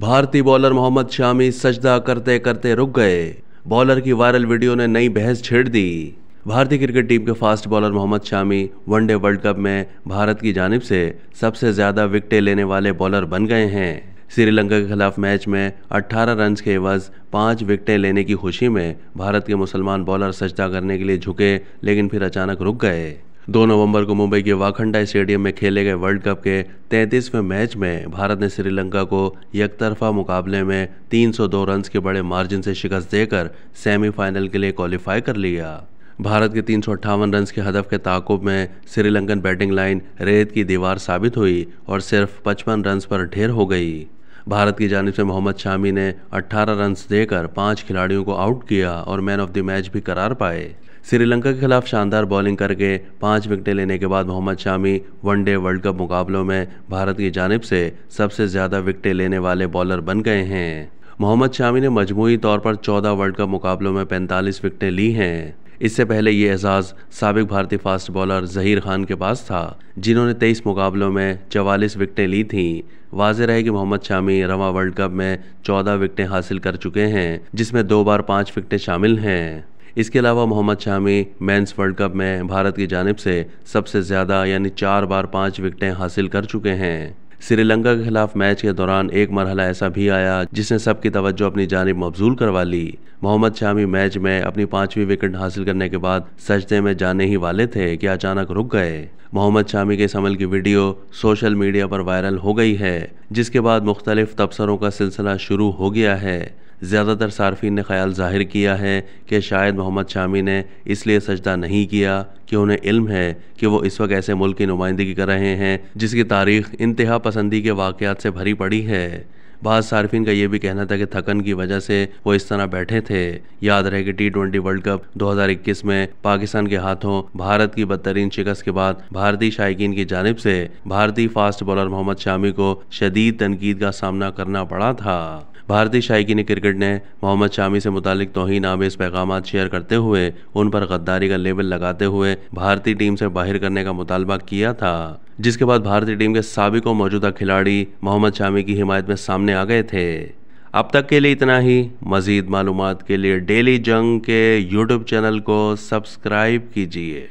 भारतीय बॉलर मोहम्मद शामी सजदा करते करते रुक गए बॉलर की वायरल वीडियो ने नई बहस छेड़ दी भारतीय क्रिकेट टीम के fast bowler Mohammed Shami one day world cup में भारत की जानब से सबसे ज़्यादा विकटे लेने वाले बॉलर बन गए हैं श्रीलंका के खिलाफ मैच में 18 रन के एवज पाँच विकटें लेने की खुशी में भारत के मुसलमान बॉलर सजदा करने के लिए झुके लेकिन फिर अचानक रुक गए दो नवंबर को मुंबई के वाखंडा स्टेडियम में खेले गए वर्ल्ड कप के तैंतीसवें मैच में भारत ने श्रीलंका को एकतरफा मुकाबले में 302 रन के बड़े मार्जिन से शिकस्त देकर सेमीफाइनल के लिए क्वालिफाई कर लिया भारत के तीन सौ रन के हदफ के ताकुब में श्रीलंकन बैटिंग लाइन रेत की दीवार साबित हुई और सिर्फ 55 रन पर ढेर हो गई भारत की जानब से मोहम्मद शामी ने 18 रन देकर पांच खिलाड़ियों को आउट किया और मैन ऑफ द मैच भी करार पाए श्रीलंका के खिलाफ शानदार बॉलिंग करके पाँच विकटें लेने के बाद Mohammed Shami one day world cup मुकाबलों में भारत की जानब से सबसे ज़्यादा विकटें लेने वाले बॉलर बन गए हैं मोहम्मद शामी ने मजमूरी तौर पर 14 वर्ल्ड कप मुकाबलों में 45 विकटें ली हैं इससे पहले ये एजाज़ सबक भारतीय फास्ट बॉलर जहीर खान के पास था जिन्होंने 23 मुकाबलों में 44 विकटें ली थीं वाजह रहे कि मोहम्मद शामी रवा वर्ल्ड कप में 14 विकटें हासिल कर चुके हैं जिसमें दो बार पाँच विकटें शामिल हैं इसके अलावा Mohammed Shami men's world cup में भारत की जानब से सबसे ज़्यादा यानी चार बार पांच विकटें हासिल कर चुके हैं श्रीलंका के खिलाफ मैच के दौरान एक मरहला ऐसा भी आया जिसने सबकी तवज्जो अपनी जानब मबजूल करवा ली मोहम्मद शामी मैच में अपनी पांचवी विकेट हासिल करने के बाद सजदे में जाने ही वाले थे कि अचानक रुक गए मोहम्मद शामी के इस अमल की वीडियो सोशल मीडिया पर वायरल हो गई है जिसके बाद मुख्तलिफ तबसरों का सिलसिला शुरू हो गया है ज़्यादातर सार्फिन ने ख्याल ज़ाहिर किया है कि शायद मोहम्मद शामी ने इसलिए सजदा नहीं किया कि उन्हें इल्म है कि वो इस वक्त ऐसे मुल्क की नुमाइंदगी कर रहे हैं जिसकी तारीख इंतहा पसंदी के वाक़ से भरी पड़ी है बाद सार्फिन का यह भी कहना था कि थकन की वजह से वो इस तरह बैठे थे याद रहे कि टी ट्वेंटी वर्ल्ड कप 2021 में पाकिस्तान के हाथों भारत की बदतरीन शिकस्त के बाद भारतीय शायकीन की जानब से भारतीय फास्ट बॉलर मोहम्मद शामी को शदीद तनकीद का सामना करना पड़ा था भारतीय शायकीन क्रिकेट ने मोहम्मद शामी से मुतालिक तोहिन आमेज पैगाम शेयर करते हुए उन पर गद्दारी का लेबल लगाते हुए भारतीय टीम से बाहर करने का मुतालबा किया था जिसके बाद भारतीय टीम के सबक मौजूदा खिलाड़ी मोहम्मद शामी की हिमायत में सामने आ गए थे अब तक के लिए इतना ही मज़ीद मालूम के लिए डेली जंग के यूट्यूब चैनल को सब्सक्राइब कीजिए